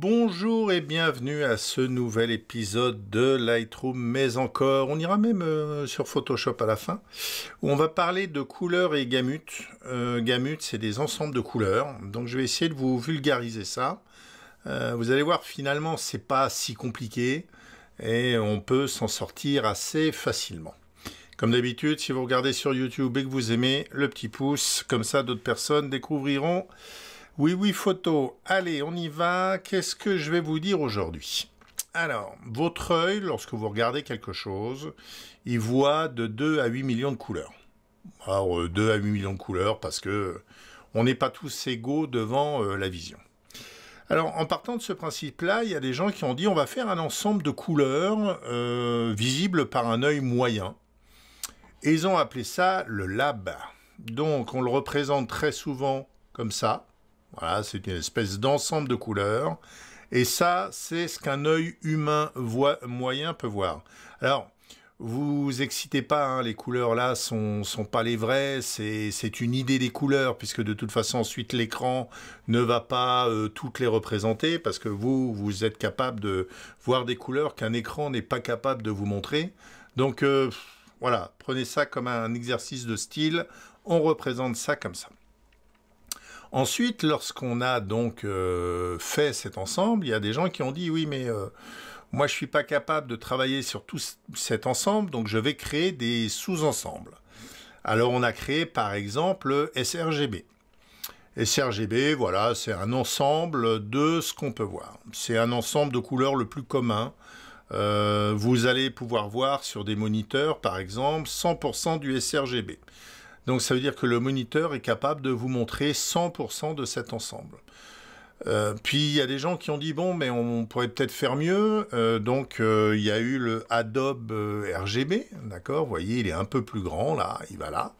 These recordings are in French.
Bonjour et bienvenue à ce nouvel épisode de Lightroom, mais encore, on ira même euh, sur Photoshop à la fin, où on va parler de couleurs et gamuts. Euh, gamuts, gamut, c'est des ensembles de couleurs, donc je vais essayer de vous vulgariser ça. Euh, vous allez voir, finalement, c'est pas si compliqué, et on peut s'en sortir assez facilement. Comme d'habitude, si vous regardez sur YouTube et que vous aimez, le petit pouce, comme ça d'autres personnes découvriront oui, oui, photo. Allez, on y va. Qu'est-ce que je vais vous dire aujourd'hui Alors, votre œil, lorsque vous regardez quelque chose, il voit de 2 à 8 millions de couleurs. Alors, 2 euh, à 8 millions de couleurs parce que on n'est pas tous égaux devant euh, la vision. Alors, en partant de ce principe-là, il y a des gens qui ont dit on va faire un ensemble de couleurs euh, visibles par un œil moyen. Et ils ont appelé ça le lab. Donc, on le représente très souvent comme ça, voilà, c'est une espèce d'ensemble de couleurs. Et ça, c'est ce qu'un œil humain moyen peut voir. Alors, vous excitez pas, hein, les couleurs là sont, sont pas les vraies, c'est une idée des couleurs, puisque de toute façon ensuite l'écran ne va pas euh, toutes les représenter, parce que vous, vous êtes capable de voir des couleurs qu'un écran n'est pas capable de vous montrer. Donc euh, voilà, prenez ça comme un exercice de style, on représente ça comme ça. Ensuite, lorsqu'on a donc euh, fait cet ensemble, il y a des gens qui ont dit oui, mais euh, moi je suis pas capable de travailler sur tout cet ensemble, donc je vais créer des sous-ensembles. Alors on a créé par exemple sRGB. sRGB, voilà, c'est un ensemble de ce qu'on peut voir. C'est un ensemble de couleurs le plus commun. Euh, vous allez pouvoir voir sur des moniteurs, par exemple, 100% du sRGB. Donc ça veut dire que le moniteur est capable de vous montrer 100% de cet ensemble. Euh, puis il y a des gens qui ont dit bon mais on pourrait peut-être faire mieux euh, donc euh, il y a eu le Adobe RGB d'accord vous voyez il est un peu plus grand là il va là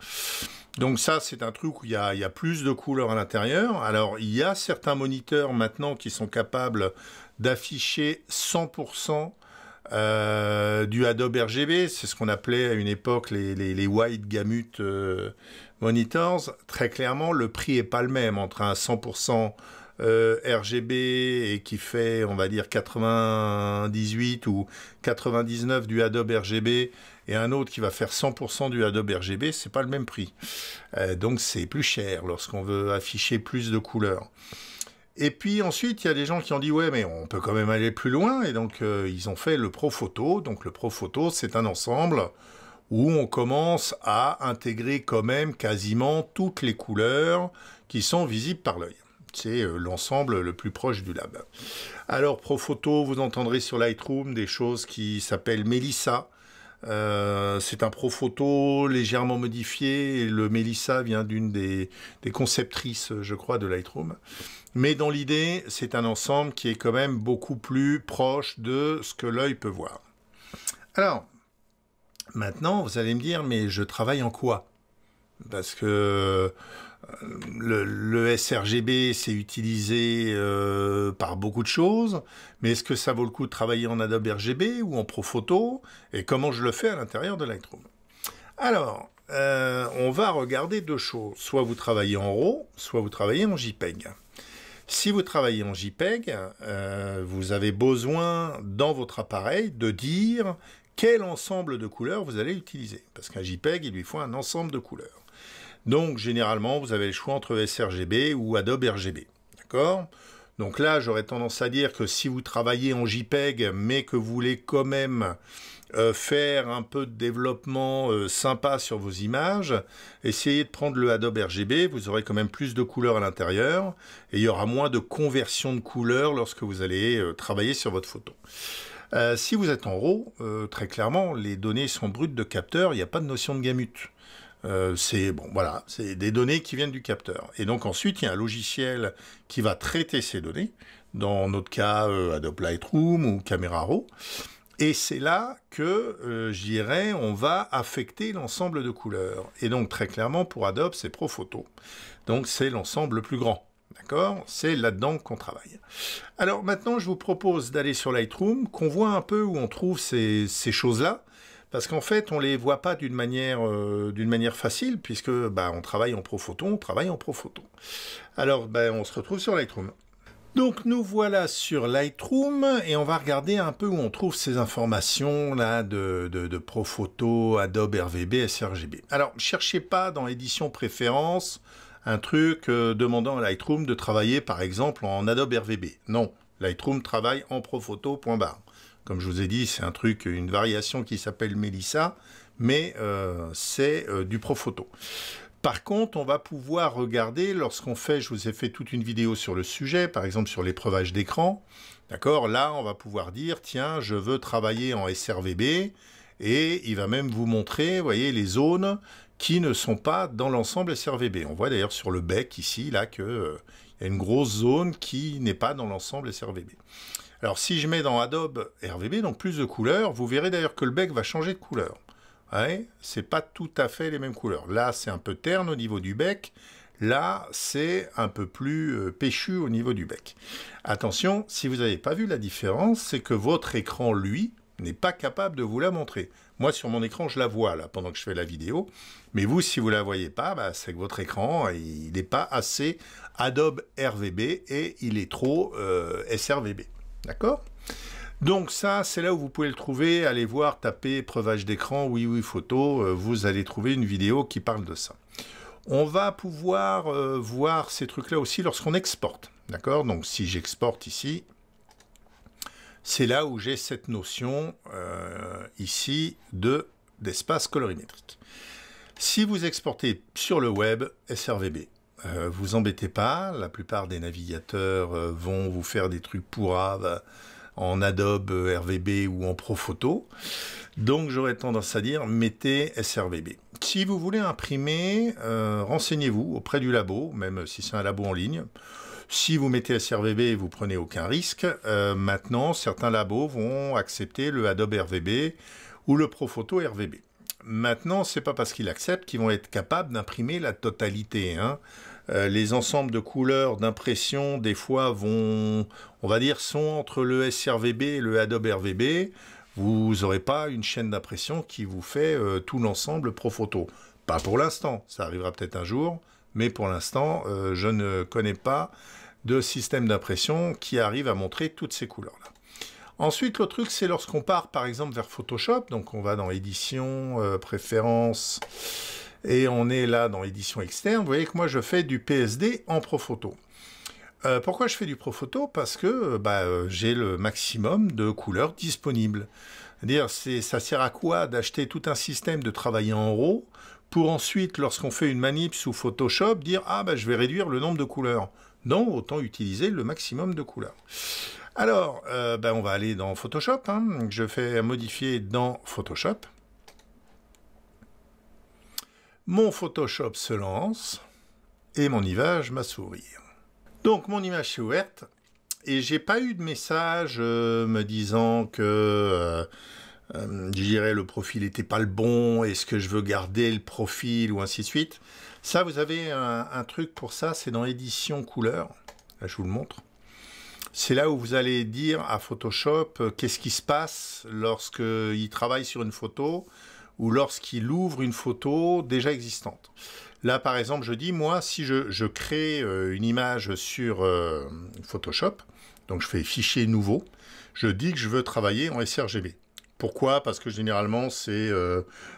donc ça c'est un truc où il y, a, il y a plus de couleurs à l'intérieur alors il y a certains moniteurs maintenant qui sont capables d'afficher 100% euh, du Adobe RGB, c'est ce qu'on appelait à une époque les, White wide gamut euh, monitors. Très clairement, le prix n'est pas le même entre un 100% euh, RGB et qui fait, on va dire, 98 ou 99 du Adobe RGB et un autre qui va faire 100% du Adobe RGB, c'est pas le même prix. donc c'est plus cher lorsqu'on veut afficher plus de couleurs. Et puis ensuite, il y a des gens qui ont dit ouais, mais on peut quand même aller plus loin. Et donc euh, ils ont fait le pro photo. Donc le pro photo, c'est un ensemble où on commence à intégrer quand même quasiment toutes les couleurs qui sont visibles par l'œil. C'est euh, l'ensemble le plus proche du lab. Alors, Pro Photo, vous entendrez sur Lightroom des choses qui s'appellent Melissa, euh, c'est un pro photo légèrement modifié. Le Melissa vient d'une des, des, conceptrices, je crois, de Lightroom. Mais dans l'idée, c'est un ensemble qui est quand même beaucoup plus proche de ce que l'œil peut voir. Alors, maintenant, vous allez me dire, mais je travaille en quoi Parce que le, sRGB, c'est utilisé euh, par beaucoup de choses, mais est-ce que ça vaut le coup de travailler en Adobe RGB ou en Photo, Et comment je le fais à l'intérieur de Lightroom Alors, euh, on va regarder deux choses. Soit vous travaillez en RAW, soit vous travaillez en JPEG. Si vous travaillez en JPEG, euh, vous avez besoin dans votre appareil de dire quel ensemble de couleurs vous allez utiliser. Parce qu'un JPEG, il lui faut un ensemble de couleurs. Donc généralement, vous avez le choix entre sRGB ou Adobe RGB. D'accord Donc là, j'aurais tendance à dire que si vous travaillez en JPEG, mais que vous voulez quand même euh, faire un peu de développement euh, sympa sur vos images, essayez de prendre le Adobe RGB, vous aurez quand même plus de couleurs à l'intérieur, et il y aura moins de conversion de couleurs lorsque vous allez euh, travailler sur votre photo. si vous êtes en RAW, très clairement, les données sont brutes de capteur, il n'y a pas de notion de gamut. Euh, c'est bon, voilà, c'est des données qui viennent du capteur. Et donc ensuite, il y a un logiciel qui va traiter ces données. Dans notre cas, euh, Adobe Lightroom ou Camera Raw. Et c'est là que, euh, je dirais, on va affecter l'ensemble de couleurs. Et donc, très clairement, pour Adobe, c'est Profoto. Donc, c'est l'ensemble le plus grand. D'accord C'est là-dedans qu'on travaille. Alors, maintenant, je vous propose d'aller sur Lightroom, qu'on voit un peu où on trouve ces choses-là parce qu'en fait, on les voit pas d'une manière, euh, facile, puisque bah, on travaille en prophoto on travaille en Photo. Alors, bah, on se retrouve sur Lightroom. Donc nous voilà sur Lightroom et on va regarder un peu où on trouve ces informations là de, de, de Adobe RVB, sRGB. Alors cherchez pas dans l'édition préférence un truc euh, demandant à Lightroom de travailler par exemple en Adobe RVB. Non, Lightroom travaille en Profoto. Point comme je vous ai dit, c'est un truc, une variation qui s'appelle Melissa, mais euh, c'est euh, du Profoto. Par contre, on va pouvoir regarder lorsqu'on fait, je vous ai fait toute une vidéo sur le sujet, par exemple sur l'épreuvage d'écran. D'accord Là, on va pouvoir dire, tiens, je veux travailler en SRVB, et il va même vous montrer, vous voyez, les zones qui ne sont pas dans l'ensemble SRVB. On voit d'ailleurs sur le bec ici, là, qu'il euh, y a une grosse zone qui n'est pas dans l'ensemble SRVB. Alors si je mets dans Adobe RVB, donc plus de couleurs, vous verrez d'ailleurs que le bec va changer de couleur. Ouais, c'est pas tout à fait les mêmes couleurs. Là, c'est un peu terne au niveau du bec. Là, c'est un peu plus pêchu euh, péchu au niveau du bec. Attention, si vous n'avez pas vu la différence, c'est que votre écran, lui, n'est pas capable de vous la montrer. Moi, sur mon écran, je la vois là pendant que je fais la vidéo. Mais vous, si vous la voyez pas, bah, c'est que votre écran, il n'est pas assez Adobe RVB et il est trop euh, SRVB. D'accord donc ça, c'est là où vous pouvez le trouver. Allez voir, tapez preuvage d'écran, oui, oui, photo. Euh, vous allez trouver une vidéo qui parle de ça. On va pouvoir euh, voir ces trucs-là aussi lorsqu'on exporte. D'accord Donc si j'exporte ici, c'est là où j'ai cette notion euh, ici de d'espace colorimétrique. Si vous exportez sur le web, SRVB, euh, vous embêtez pas, la plupart des navigateurs euh, vont vous faire des trucs pourraves en Adobe euh, RVB ou en Profoto. Donc j'aurais tendance à dire mettez SRVB. Si vous voulez imprimer, renseignez-vous auprès du labo, même si c'est un labo en ligne. Si vous mettez SRVB, vous prenez aucun risque. maintenant, certains labos vont accepter le Adobe RVB ou le Profoto RVB. Maintenant, ce n'est pas parce qu'ils acceptent qu'ils vont être capables d'imprimer la totalité. Hein. Euh, les ensembles de couleurs, d'impression, des fois vont, on va dire, sont entre le SRVB et le Adobe RVB. Vous n'aurez pas une chaîne d'impression qui vous fait euh, tout l'ensemble Profoto. Pas pour l'instant, ça arrivera peut-être un jour, mais pour l'instant, euh, je ne connais pas de système d'impression qui arrive à montrer toutes ces couleurs-là. Ensuite, le truc, c'est lorsqu'on part, par exemple, vers Photoshop. Donc, on va dans Édition, euh, Préférences, et on est là dans Édition externe. Vous voyez que moi, je fais du PSD en Pro Photo. Euh, pourquoi je fais du Photo Parce que euh, bah, j'ai le maximum de couleurs disponibles. Dire, ça sert à quoi d'acheter tout un système de travail en RAW pour ensuite, lorsqu'on fait une manip sous Photoshop, dire ah bah je vais réduire le nombre de couleurs. Donc, autant utiliser le maximum de couleurs. Alors, euh, ben, on va aller dans Photoshop. Hein. Je fais modifier dans Photoshop. Mon Photoshop se lance et mon image m'a sourire. Donc mon image s'est ouverte et j'ai pas eu de message euh, me disant que euh, le profil n'était pas le bon, est-ce que je veux garder le profil ou ainsi de suite. Ça, vous avez un, truc pour ça, c'est dans édition couleur. Là, je vous le montre. C'est là où vous allez dire à Photoshop euh, qu'est-ce qui se passe lorsqu'il travaille sur une photo ou lorsqu'il ouvre une photo déjà existante. Là, par exemple, je dis, moi, si je, crée euh, une image sur euh, Photoshop, donc je fais fichier nouveau, je dis que je veux travailler en sRGB. Pourquoi Parce que généralement, c'est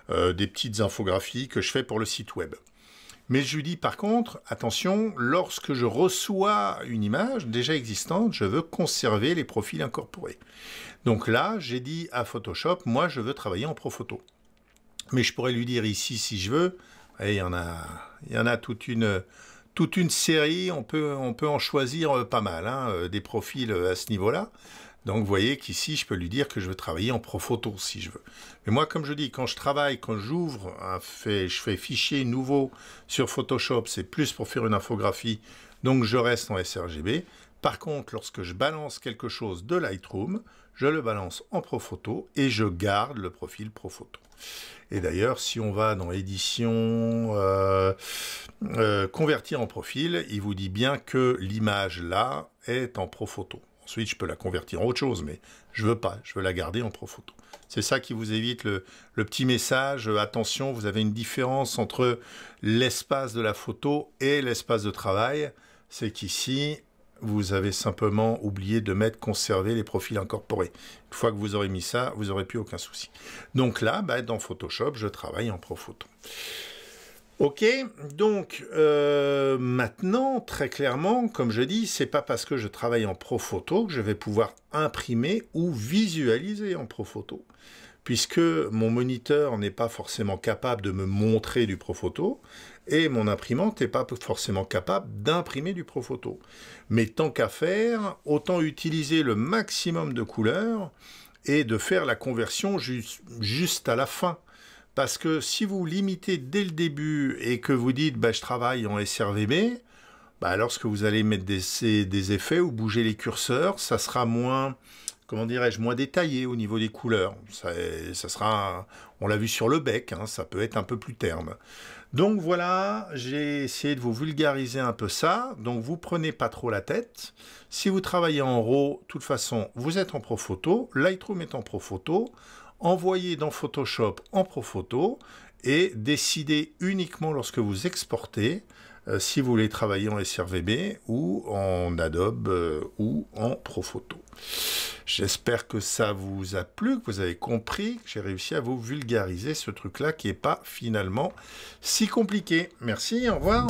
des petites infographies que je fais pour le site web. Mais je lui dis par contre, attention, lorsque je reçois une image déjà existante, je veux conserver les profils incorporés. Donc là, j'ai dit à Photoshop, moi je veux travailler en pro-photo. Mais je pourrais lui dire ici si je veux, il y en a, il y en a toute une, toute une série, on peut, on peut en choisir pas mal, hein, euh, des profils euh, à ce niveau-là. Donc vous voyez qu'ici, je peux lui dire que je veux travailler en Profoto si je veux. Mais moi, comme je dis, quand je travaille, quand j'ouvre, je fais fichier nouveau sur Photoshop, c'est plus pour faire une infographie, donc je reste en sRGB. Par contre, lorsque je balance quelque chose de Lightroom, je le balance en Profoto et je garde le profil Profoto. Et d'ailleurs, si on va dans édition, euh, euh, convertir en profil, il vous dit bien que l'image là est en Profoto. Ensuite, je peux la convertir en autre chose, mais je veux pas, je veux la garder en Profoto. C'est ça qui vous évite le, petit message, euh, attention, vous avez une différence entre l'espace de la photo et l'espace de travail. C'est qu'ici, vous avez simplement oublié de mettre conserver les profils incorporés. Une fois que vous aurez mis ça, vous n'aurez plus aucun souci. Donc là, bah, dans Photoshop, je travaille en Profoto. Ok, donc euh, maintenant, très clairement, comme je dis, c'est pas parce que je travaille en pro photo que je vais pouvoir imprimer ou visualiser en pro photo. Puisque mon moniteur n'est pas forcément capable de me montrer du pro photo et mon imprimante n'est pas forcément capable d'imprimer du pro photo. Mais tant qu'à faire, autant utiliser le maximum de couleurs et de faire la conversion juste à la fin parce que si vous limitez dès le début et que vous dites bah, je travaille en SRVB, bah, lorsque vous allez mettre des effets ou bouger les curseurs, ça sera moins comment dirais-je, moins détaillé au niveau des couleurs. Ça, sera, on l'a vu sur le bec, hein, ça peut être un peu plus terne. Donc voilà, j'ai essayé de vous vulgariser un peu ça. Donc vous prenez pas trop la tête. Si vous travaillez en RAW, de toute façon, vous êtes en pro photo, Lightroom est en pro photo, Envoyez dans Photoshop en pro photo et décidez uniquement lorsque vous exportez euh, si vous voulez travailler en SRVB ou en Adobe euh, ou en Profoto. J'espère que ça vous a plu, que vous avez compris, que j'ai réussi à vous vulgariser ce truc-là qui n'est pas finalement si compliqué. Merci, au revoir.